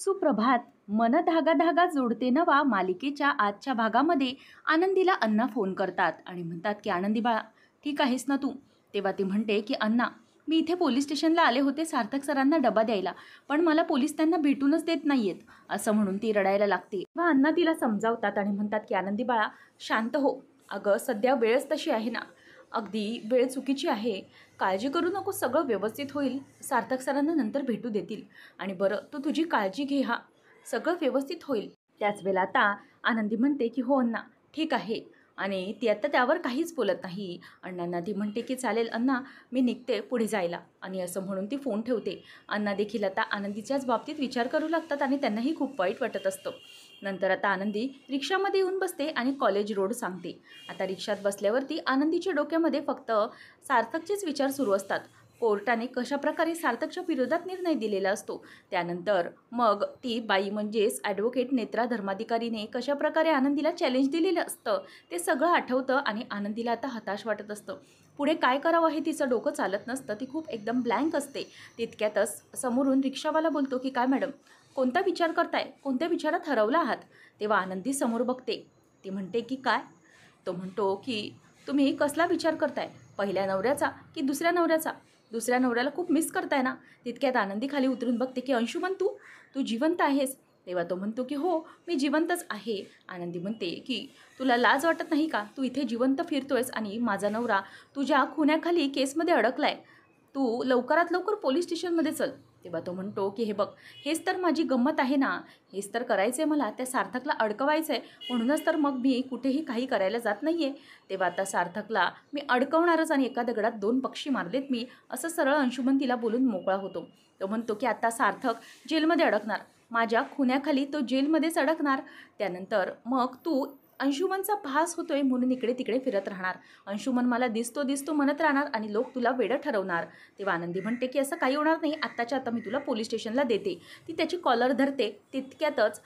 सुप्रभात मन धागा धागा जोडते नवा मालिकेच्या आजच्या भागामध्ये आनंदीला अण्णा फोन करतात आणि म्हणतात की आनंदी बाळा ठीक आहेस ना तू तेव्हा ती म्हणते की अण्णा मी इथे पोलीस स्टेशनला आले होते सार्थक सरांना डबा द्यायला पण मला पोलीस त्यांना भेटूनच देत नाहीयेत असं म्हणून ती रडायला लागते तेव्हा अण्णा तिला समजावतात आणि म्हणतात की आनंदी बाळा शांत हो अगं सध्या वेळच तशी आहे ना अगदी वेळ चुकीची आहे काळजी करू नको सगळं व्यवस्थित होईल सार्थक सरांना नंतर भेटू देतील आणि बरं तू तुझी काळजी घे हा सगळं व्यवस्थित होईल त्याच वेळेला आता आनंदी म्हणते की हो अण्णा ठीक आहे आणि ती आता त्यावर काहीच बोलत नाही अण्णांना ती म्हणते की चालेल अण्णा मी निघते पुढे जायला आणि असं म्हणून ती फोन ठेवते अण्णा देखील आता आनंदीच्याच बाबतीत विचार करू लागतात आणि त्यांनाही खूप वाईट वाटत असतं नंतर आता आनंदी रिक्षामध्ये येऊन बसते आणि कॉलेज रोड सांगते आता रिक्षात बसल्यावरती आनंदीच्या डोक्यामध्ये फक्त सार्थकचेच विचार सुरू असतात कोर्टाने कशाप्रकारे सार्थकच्या विरोधात निर्णय दिलेला असतो त्यानंतर मग ती बाई म्हणजेच ॲडव्होकेट नेत्रा धर्माधिकारीने कशाप्रकारे आनंदीला चॅलेंज दिलेलं असतं ते सगळं आठवतं आणि आनंदीला आता हताश वाटत असतं पुढे काय करावं हे तिचं डोकं चालत नसतं ती खूप एकदम ब्लँक असते तितक्यातच समोरून रिक्षावाला बोलतो की काय मॅडम कोणता विचार करताय कोणत्या विचारात हरवला आहात तेव्हा आनंदी समोर बघते ती म्हणते की काय तो म्हणतो की तुम्ही कसला विचार करताय पहिल्या नवऱ्याचा की दुसऱ्या नवऱ्याचा दुसऱ्या नवऱ्याला खूप मिस करताय ना तितक्यात आनंदी खाली उतरून बघते की अंशुमन तू तू जिवंत आहेस तेव्हा तो म्हणतो की हो मी जिवंतच आहे आनंदी म्हणते की तुला लाज वाटत नाही का तू इथे जिवंत फिरतोयस आणि माझा नवरा तुझ्या खुन्याखाली केसमध्ये अडकलाय तू लवकरात लवकर पोलीस स्टेशनमध्ये चल तेव्हा तो म्हणतो की हे बघ हेच तर माझी गंमत आहे ना हेच तर करायचं आहे मला त्या सार्थकला अडकवायचं आहे म्हणूनच तर मग मी कुठेही काही करायला जात नाही आहे तेव्हा आता सार्थकला मी अडकवणारच आणि एका दगडात दोन पक्षी मारलेत मी असं सरळ अंशुमन तिला बोलून मोकळा होतो तो म्हणतो की आता सार्थक जेलमध्ये अडकणार माझ्या खुन्याखाली तो जेलमध्येच अडकणार त्यानंतर मग तू अंशुमनचा भास होतोय म्हणून इकडे तिकडे फिरत राहणार अंशुमन मला दिसतो दिसतो म्हणत राहणार आणि लोक तुला वेडं ठरवणार तेव्हा आनंदी म्हणते की असं काही होणार नाही आत्ताच्या आता मी तुला पोलीस स्टेशनला देते ती त्याची कॉलर धरते तितक्यातच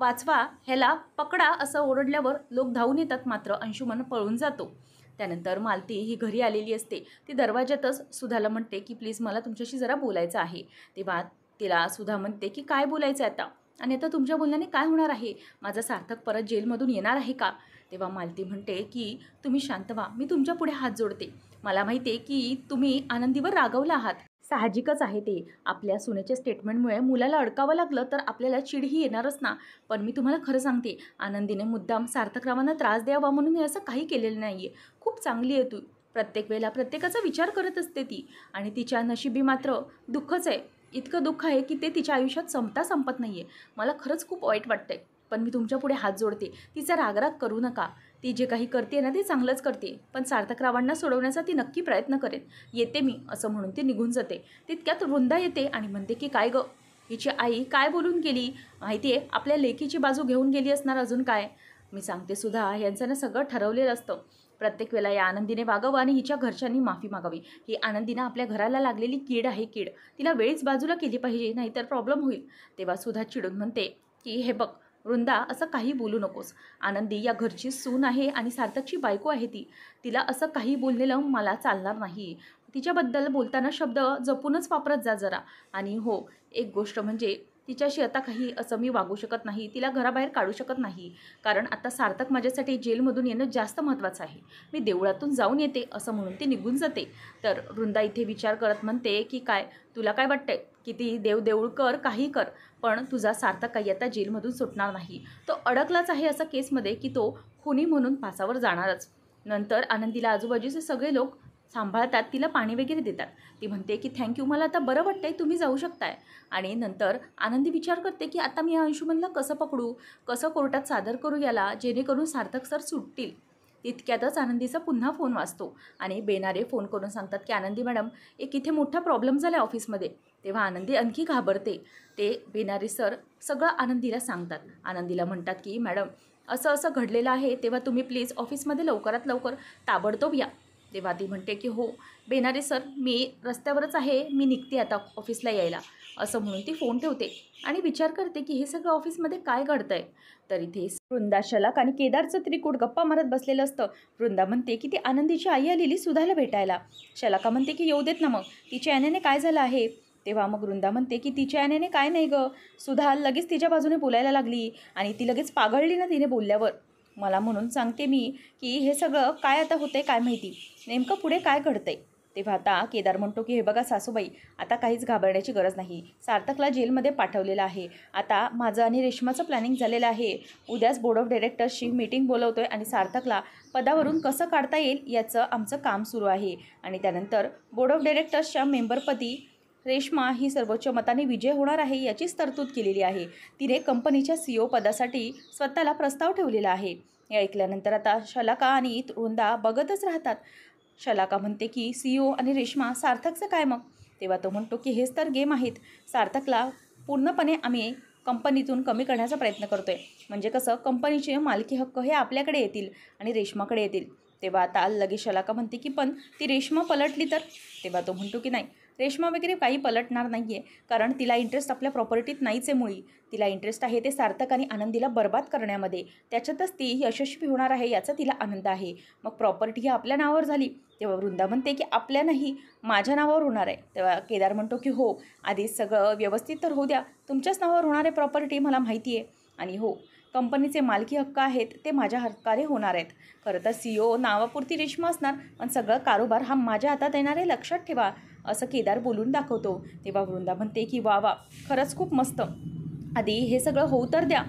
वाचवा ह्याला पकडा असं ओरडल्यावर लोक धावून येतात मात्र अंशुमन पळून जातो त्यानंतर मालती ही घरी आलेली असते ती दरवाज्यातच सुधाला म्हणते की प्लीज मला तुमच्याशी जरा बोलायचं आहे तेव्हा तिला सुद्धा म्हणते की काय बोलायचं आता आणि आता तुमच्या बोलण्याने काय होणार आहे माझा सार्थक परत जेलमधून येणार आहे का तेव्हा मालती म्हणते की तुम्ही शांत व्हा मी तुमच्या पुढे हात जोडते मला माहिती आहे की तुम्ही आनंदीवर रागवला आहात साहजिकच आहे ते आपल्या सुनेच्या स्टेटमेंटमुळे मुलाला अडकावं लागलं तर आपल्याला चिडही येणारच ना पण मी तुम्हाला खरं सांगते आनंदीने मुद्दाम सार्थकरावांना त्रास द्यावा म्हणून मी असं काही केलेलं नाही आहे खूप चांगली आहे तू प्रत्येक वेळेला प्रत्येकाचा विचार करत असते ती आणि तिच्या नशिबी मात्र दुःखच आहे इतकं दुःख आहे की ते तिच्या आयुष्यात संपता संपत नाही आहे मला खरंच खूप वाईट वाटतं आहे पण मी तुमच्या पुढे हात जोडते तिचा रागराग करू नका ती जे काही करते ना ते चांगलंच करते पण सार्थकरावांना सोडवण्याचा ती नक्की प्रयत्न करेन येते मी असं म्हणून ती निघून जाते तितक्यात वृंदा येते आणि म्हणते की काय ग हिची आई काय बोलून गेली माहिती आहे आपल्या लेकीची बाजू घेऊन गेली असणार अजून काय मी सांगते सुद्धा यांचं ना सगळं ठरवलेलं असतं प्रत्येक वेळेला या आनंदीने वागावं आणि हिच्या घरच्यांनी माफी मागावी ही आनंदीनं आपल्या घराला लागलेली कीड आहे कीड तिला वेळीच बाजूला केली पाहिजे नाहीतर प्रॉब्लेम होईल तेव्हा सुद्धा चिडून म्हणते की हे बघ वृंदा असं काही बोलू नकोस आनंदी या घरची सून आहे आणि सार्थकची बायको आहे ती तिला असं काही बोललेलं मला चालणार नाही तिच्याबद्दल बोलताना शब्द जपूनच वापरत जा जरा आणि हो एक गोष्ट म्हणजे तिच्याशी आता काही असं मी वागू शकत नाही तिला घराबाहेर काढू शकत नाही कारण आता सार्थक माझ्यासाठी जेलमधून येणं जास्त महत्त्वाचं आहे मी देवळातून जाऊन येते असं म्हणून ती निघून जाते तर वृंदा इथे विचार करत म्हणते की काय तुला काय वाटतंय की ती देव देऊळ कर काही कर पण तुझा सार्थक काही आता जेलमधून सुटणार नाही तो अडकलाच आहे असा केसमध्ये की तो खुनी म्हणून पासावर जाणारच नंतर आनंदीला आजूबाजूचे सगळे लोक सांभाळतात तिला पाणी वगैरे देतात ती म्हणते की थँक्यू मला आता बरं वाटतं आहे तुम्ही जाऊ शकताय आणि नंतर आनंदी विचार करते की आता मी या अंशुमनला कसं पकडू कसं कोर्टात सादर करू याला जेणेकरून सार्थक सर सुटतील तितक्यातच आनंदीचा पुन्हा फोन वाचतो आणि बेनारे फोन करून सांगतात की आनंदी मॅडम एक इथे मोठा प्रॉब्लेम झाला आहे ऑफिसमध्ये तेव्हा आनंदी आणखी घाबरते ते बेनारे सर सगळं आनंदीला सांगतात आनंदीला म्हणतात की मॅडम असं असं घडलेलं आहे तेव्हा तुम्ही प्लीज ऑफिसमध्ये लवकरात लवकर ताबडतोब या तेव्हा ती म्हणते की हो बेनारे सर मी रस्त्यावरच आहे मी निघते आता ऑफिसला यायला असं म्हणून ती फोन ठेवते आणि विचार करते की हे सगळं ऑफिसमध्ये काय घडतंय तर इथे वृंदा शलाक आणि केदारचं त्रिकूट गप्पा मारत बसलेलं असतं वृंदा म्हणते की ती आनंदीची आई आलेली सुधाला भेटायला शलाका म्हणते की येऊ देत ना मग तिच्या आण्याने काय झालं आहे तेव्हा मग वृंदा म्हणते की तिच्या आण्याने काय नाही गं सुधा लगेच तिच्या बाजूने बोलायला लागली आणि ती लगेच पागळली ना तिने बोलल्यावर मला म्हणून सांगते मी की हे सगळं काय आता होते काय माहिती नेमकं पुढे काय आहे तेव्हा आता केदार म्हणतो की हे बघा सासूबाई आता काहीच घाबरण्याची गरज नाही सार्थकला जेलमध्ये पाठवलेलं आहे आता माझं आणि रेश्माचं प्लॅनिंग झालेलं आहे उद्याच बोर्ड ऑफ डायरेक्टर्सची मीटिंग बोलवतो आहे आणि सार्थकला पदावरून कसं काढता येईल याचं आमचं काम सुरू आहे आणि त्यानंतर बोर्ड ऑफ डायरेक्टर्सच्या मेंबरपदी रेश्मा ही सर्वोच्च मताने विजय होणार आहे याचीच तरतूद केलेली आहे तिने कंपनीच्या सीईओ e पदासाठी स्वतःला प्रस्ताव ठेवलेला आहे हे ऐकल्यानंतर आता शलाका आणि वृंदा बघतच राहतात शलाका म्हणते की ओ e आणि रेश्मा सार्थकचं काय मग तेव्हा तो म्हणतो की हेच तर गेम आहेत सार्थकला पूर्णपणे आम्ही कंपनीतून कमी करण्याचा प्रयत्न करतो आहे म्हणजे कसं कंपनीचे मालकी हक्क हे आपल्याकडे येतील आणि रेश्माकडे येतील तेव्हा आता लगेच शलाका म्हणते की पण ती रेश्मा पलटली तर तेव्हा तो म्हणतो की नाही रेश्मा वगैरे काही पलटणार नाही आहे कारण तिला इंटरेस्ट आपल्या प्रॉपर्टीत नाहीच आहे मुळी तिला इंटरेस्ट आहे ते सार्थक आणि आनंदीला बर्बाद करण्यामध्ये त्याच्यातच ती यशस्वी होणार आहे याचा तिला आनंद आहे मग प्रॉपर्टी ही आपल्या नावावर झाली तेव्हा वृंदा म्हणते की आपल्या नाही माझ्या नावावर होणार आहे तेव्हा केदार म्हणतो की हो आधी सगळं व्यवस्थित तर होऊ द्या तुमच्याच नावावर होणार आहे प्रॉपर्टी मला माहिती आहे आणि हो कंपनीचे मालकी हक्क आहेत ते माझ्या हक्काने होणार आहेत खरं तर सी ओ e नावापुरती रेश्मा असणार पण सगळं कारोबार हा माझ्या हातात येणार आहे लक्षात ठेवा असं केदार बोलून दाखवतो तेव्हा वृंदा म्हणते की वा वा खरंच खूप मस्त आधी हे सगळं होऊ तर द्या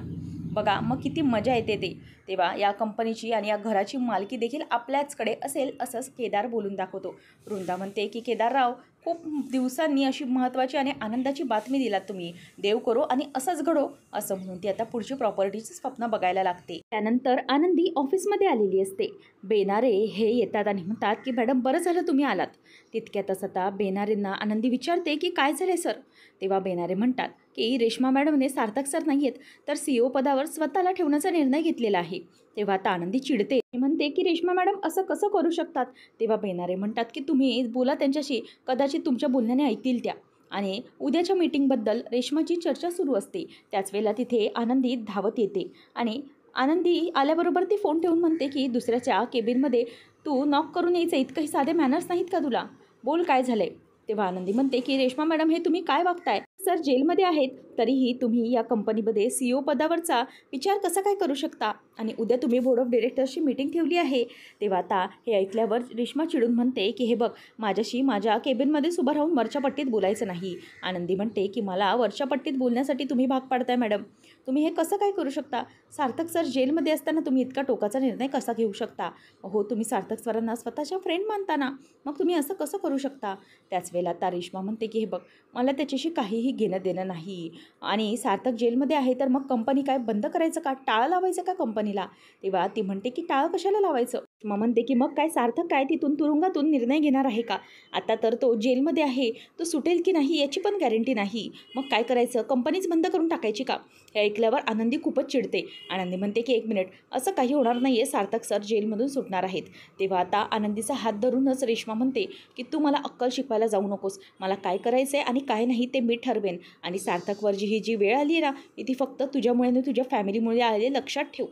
बघा मग किती मजा येते ते तेव्हा या कंपनीची आणि या घराची मालकी देखील आपल्याचकडे असेल असंच केदार बोलून दाखवतो वृंदा म्हणते की केदारराव खूप दिवसांनी अशी महत्त्वाची आणि आनंदाची बातमी दिलात तुम्ही देव करो आणि असंच घडो असं म्हणून ती आता पुढची प्रॉपर्टीचं स्वप्न बघायला लागते त्यानंतर आनंदी ऑफिसमध्ये आलेली असते बेनारे हे येतात आणि म्हणतात की मॅडम बरं झालं तुम्ही आलात तितक्यातच आता बेनारेंना आनंदी विचारते की काय झाले सर तेव्हा बेनारे म्हणतात की रेश्मा मॅडमने सार्थक सर नाही आहेत तर सी ओ e पदावर स्वतःला ठेवण्याचा निर्णय घेतलेला आहे तेव्हा आता आनंदी चिडते म्हणते की रेश्मा मॅडम असं कसं करू शकतात तेव्हा बेनारे म्हणतात की तुम्ही बोला त्यांच्याशी कदाचित तुमच्या बोलण्याने ऐकतील त्या आणि उद्याच्या मीटिंगबद्दल रेश्माची चर्चा सुरू असते त्याच वेळेला तिथे आनंदी धावत येते आणि आनंदी आल्याबरोबर ती फोन ठेवून म्हणते की दुसऱ्याच्या केबिनमध्ये तू नॉक करून यायचं इतकंही साधे मॅनर्स नाहीत का तुला बोल काय झालं तेव्हा आनंदी म्हणते की रेश्मा मॅडम हे तुम्ही काय वागताय सर जेलमध्ये आहेत तरीही तुम्ही या कंपनीमध्ये सी ओ e पदावरचा विचार कसा काय करू शकता आणि उद्या तुम्ही बोर्ड ऑफ डिरेक्टर्सची मीटिंग ठेवली आहे तेव्हा आता हे ऐकल्यावर रिश्मा चिडून म्हणते की हे बघ माझ्याशी माझ्या केबिनमध्ये उभं राहून वरच्या पट्टीत बोलायचं नाही आनंदी म्हणते की मला वरच्या पट्टीत बोलण्यासाठी तुम्ही भाग पाडताय मॅडम तुम्ही हे कसं काय करू शकता सार्थक सर जेलमध्ये असताना तुम्ही इतका टोकाचा निर्णय कसा घेऊ शकता हो तुम्ही सार्थक सरांना स्वतःच्या फ्रेंड मानताना मग तुम्ही असं कसं करू शकता त्याच वेळेला आता रिश्मा म्हणते की हे बघ मला त्याच्याशी काहीही घेणं देणं नाही आणि सार्थक जेलमध्ये आहे तर मग कंपनी काय बंद करायचं का टाळं लावायचं का कंपनीला तेव्हा ती म्हणते की टाळं कशाला लावायचं मग म्हणते की मग काय सार्थक काय तिथून तुरुंगातून निर्णय घेणार आहे का आता तर तो जेलमध्ये आहे तो सुटेल की नाही याची पण गॅरंटी नाही मग काय करायचं कंपनीच बंद करून टाकायची का हे ऐकल्यावर आनंदी खूपच चिडते आनंदी म्हणते की एक मिनिट असं काही होणार नाही आहे सार्थक सर जेलमधून सुटणार आहेत तेव्हा आता आनंदीचा हात धरूनच रेश्मा म्हणते की तू मला अक्कल शिकवायला जाऊ नकोस मला काय करायचं आहे आणि काय नाही ते मी ठरवेन आणि सार्थकवर जी ही जी वेळ आली ना ती फक्त तुझ्यामुळे आणि तुझ्या फॅमिलीमुळे आलेली लक्षात ठेव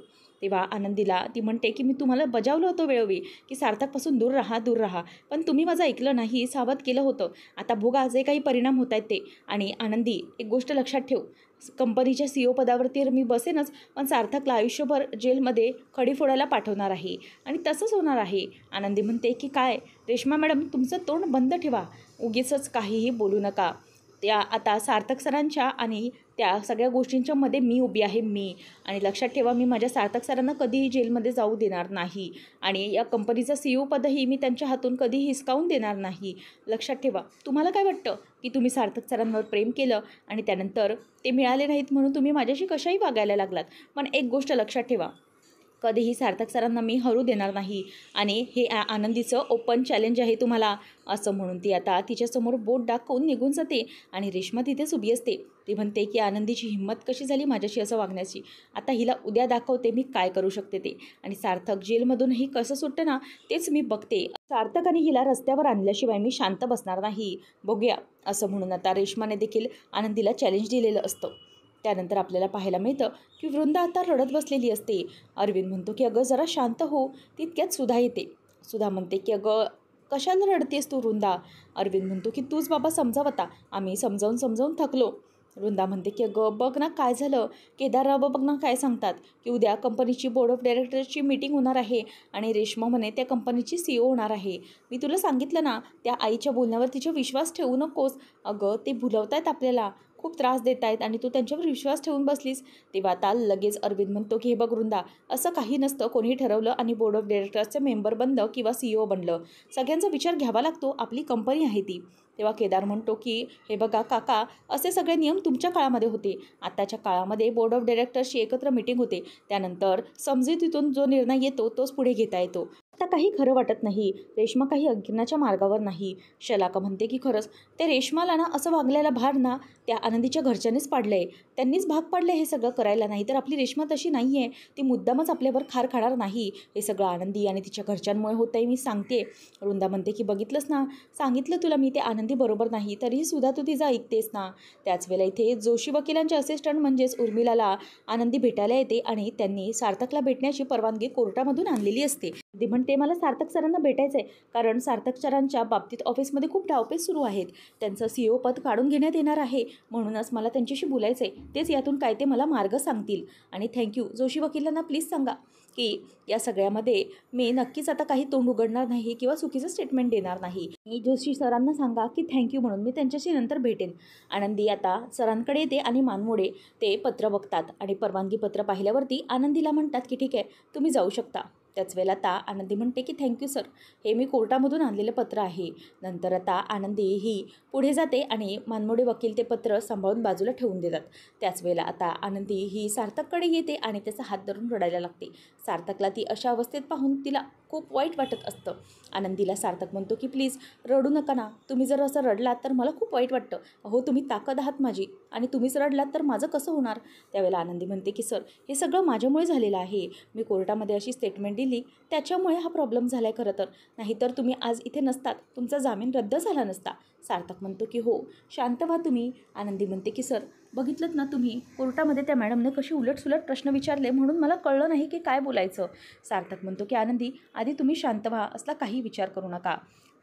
तेव्हा आनंदीला ती म्हणते की मी तुम्हाला बजावलं होतं वेळोवेळी की सार्थकपासून दूर राहा दूर राहा पण तुम्ही माझं ऐकलं नाही सावध केलं होतं आता भोगा जे काही परिणाम होत आहेत ते आणि आनंदी एक गोष्ट लक्षात ठेव कंपनीच्या सी ओ e पदावरती मी बसेनच पण सार्थकला आयुष्यभर जेलमध्ये खडी फोडायला पाठवणार आहे आणि तसंच होणार आहे आनंदी म्हणते की काय रेश्मा मॅडम तुमचं तोंड बंद ठेवा उगीचच काहीही बोलू नका त्या आता सार्थक सरांच्या आणि त्या सगळ्या गोष्टींच्या मध्ये मी उभी आहे मी आणि लक्षात ठेवा मी माझ्या सार्थक सरांना कधीही जेलमध्ये जाऊ देणार नाही आणि या कंपनीचं सी ओ e पदही मी त्यांच्या हातून कधी हिसकावून देणार नाही लक्षात ठेवा तुम्हाला काय वाटतं की तुम्ही सार्थक सरांवर प्रेम केलं आणि त्यानंतर ते मिळाले नाहीत म्हणून तुम्ही माझ्याशी कशाही वागायला लागलात पण एक गोष्ट लक्षात ठेवा कधीही सार्थक सरांना मी हरू देणार नाही आणि हे आनंदीचं ओपन चॅलेंज आहे तुम्हाला असं म्हणून ती आता तिच्यासमोर बोट दाखवून निघून जाते आणि रेश्मा तिथेच उभी असते ती म्हणते की आनंदीची हिंमत कशी झाली माझ्याशी असं वागण्याची आता हिला उद्या दाखवते मी काय करू शकते ते आणि सार्थक जेलमधूनही कसं सुटतं ना तेच मी बघते सार्थक आणि हिला रस्त्यावर आणल्याशिवाय मी शांत बसणार नाही बघूया असं म्हणून आता रेश्माने देखील आनंदीला चॅलेंज दिलेलं असतं त्यानंतर आपल्याला पाहायला मिळतं की वृंदा आता रडत बसलेली असते अरविंद म्हणतो की अगं जरा शांत हो तितक्यात सुधा येते सुधा म्हणते की अगं कशाला रडतेस तू वृंदा अरविंद म्हणतो की तूच बाबा समजावता आम्ही समजावून समजावून थकलो वृंदा म्हणते की अगं बघ ना काय झालं केदार बघ ना काय सांगतात की उद्या कंपनीची बोर्ड ऑफ डायरेक्टर्सची मीटिंग होणार आहे आणि रेश्मा म्हणे त्या कंपनीची सी ओ e होणार आहे मी तुला सांगितलं ना त्या आईच्या बोलण्यावर तिचा विश्वास ठेवू नकोस अगं ते भुलवतायत आपल्याला खूप त्रास देत आहेत आणि तू त्यांच्यावर विश्वास ठेवून बसलीस तेव्हा आता लगेच अरविंद म्हणतो की हे बघ वृंदा असं काही नसतं कोणी ठरवलं आणि बोर्ड ऑफ डिरेक्टर्सचं मेंबर बनलं किंवा सीईओ e बनलं सगळ्यांचा विचार घ्यावा लागतो आपली कंपनी आहे ती तेव्हा केदार म्हणतो की हे बघा काका असे सगळे नियम तुमच्या काळामध्ये होते आताच्या काळामध्ये बोर्ड ऑफ डायरेक्टर्सची एकत्र मिटिंग होते त्यानंतर समजे जो निर्णय येतो तोच पुढे घेता येतो आता काही खरं वाटत नाही रेश्मा काही अज्ञानाच्या मार्गावर नाही शलाका म्हणते की खरंच ते रेश्माला ना असं वागलेला भार ना त्या आनंदीच्या घरच्यांनीच पाडलं आहे त्यांनीच भाग पाडलं हे सगळं करायला नाही तर आपली रेश्मा तशी नाही आहे ती मुद्दामच आपल्यावर खार खाणार नाही हे सगळं आनंदी आणि तिच्या घरच्यांमुळे होत आहे मी सांगते वृंदा म्हणते की बघितलंच ना सांगितलं तुला मी ते आनंदी बरोबर नाही तरीही सुद्धा तू तिचा ऐकतेस ना त्याच वेळेला इथे जोशी वकिलांचे असिस्टंट म्हणजेच उर्मिलाला आनंदी भेटायला येते आणि त्यांनी सार्थकला भेटण्याची परवानगी कोर्टामधून आणलेली असते ते म्हणते मला सार्थक सरांना भेटायचं आहे कारण सार्थक सरांच्या बाबतीत ऑफिसमध्ये खूप डावपेच सुरू आहेत त्यांचं सी ओ e पद काढून घेण्यात येणार आहे म्हणूनच मला त्यांच्याशी बोलायचं आहे तेच यातून काय ते मला मार्ग सांगतील आणि थँक्यू जोशी वकिलांना प्लीज सांगा की या सगळ्यामध्ये मी नक्कीच आता काही तोंड उघडणार नाही किंवा चुकीचं स्टेटमेंट देणार नाही मी जोशी सरांना सांगा की थँक्यू म्हणून मी त्यांच्याशी नंतर भेटेन आनंदी आता सरांकडे येते आणि मानमोडे ते पत्र बघतात आणि परवानगी पत्र पाहिल्यावरती आनंदीला म्हणतात की ठीक आहे तुम्ही जाऊ शकता त्याच वेळेला आता आनंदी म्हणते की थँक्यू सर हे मी कोर्टामधून आणलेलं पत्र आहे नंतर आता आनंदी ही पुढे जाते आणि मानमोडे वकील ते पत्र सांभाळून बाजूला ठेवून देतात त्याच वेळेला आता आनंदी ही सार्थककडे येते आणि त्याचा हात धरून रडायला लागते सार्थकला ती अशा अवस्थेत पाहून तिला खूप वाईट वाटत असतं आनंदीला सार्थक म्हणतो की प्लीज रडू नका ना तुम्ही जर असं रडलात तर मला खूप वाईट वाटतं अहो तुम्ही ताकद आहात माझी आणि तुम्हीच रडलात तर माझं कसं होणार त्यावेळेला आनंदी म्हणते की सर हे सगळं माझ्यामुळे झालेलं आहे मी कोर्टामध्ये अशी स्टेटमेंट दिली त्याच्यामुळे हा प्रॉब्लेम झाला आहे खरं तर नाहीतर तुम्ही आज इथे नसतात तुमचा जामीन रद्द झाला नसता सार्थक म्हणतो की हो शांत व्हा तुम्ही आनंदी म्हणते की सर बघितलं ना तुम्ही कोर्टामध्ये त्या मॅडमने कशी उलटसुलट प्रश्न विचारले म्हणून मला कळलं नाही की काय बोलायचं सार्थक म्हणतो की आनंदी आधी तुम्ही शांत व्हा असला काही विचार करू नका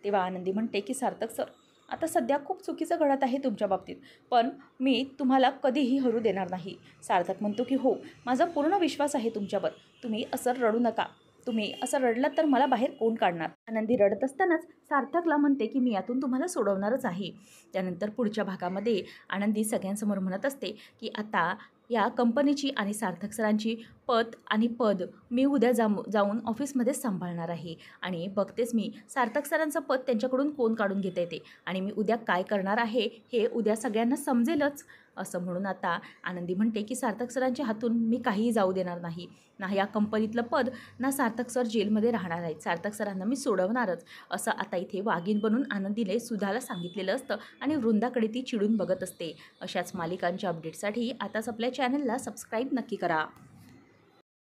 तेव्हा आनंदी म्हणते की सार्थक सर आता सध्या खूप चुकीचं घडत आहे तुमच्या बाबतीत पण मी तुम्हाला कधीही हरू देणार नाही सार्थक म्हणतो की हो माझा पूर्ण विश्वास आहे तुमच्यावर तुम्ही असं रडू नका तुम्ही असं रडलात तर मला बाहेर कोण काढणार आनंदी रडत असतानाच सार्थकला म्हणते की मी यातून तुम्हाला सोडवणारच आहे त्यानंतर पुढच्या भागामध्ये आनंदी सगळ्यांसमोर म्हणत असते की आता या कंपनीची आणि सार्थक सरांची पत आणि पद मी उद्या जाम जाऊन ऑफिसमध्ये सांभाळणार आहे आणि बघतेच मी सार्थक सरांचं पद त्यांच्याकडून कोण काढून घेता येते आणि मी उद्या काय करणार आहे हे उद्या सगळ्यांना समजेलच असं म्हणून आता आनंदी म्हणते की सार्थक सरांच्या हातून मी काहीही जाऊ देणार नाही ना या कंपनीतलं पद ना सार्थक सर जेलमध्ये राहणार आहेत सार्थक सरांना मी सोडवणारच असं आता इथे वाघीण बनून आनंदीने सुधाला सांगितलेलं असतं आणि वृंदाकडे ती चिडून बघत असते अशाच मालिकांच्या अपडेटसाठी आताच आपल्या चॅनलला सबस्क्राईब नक्की करा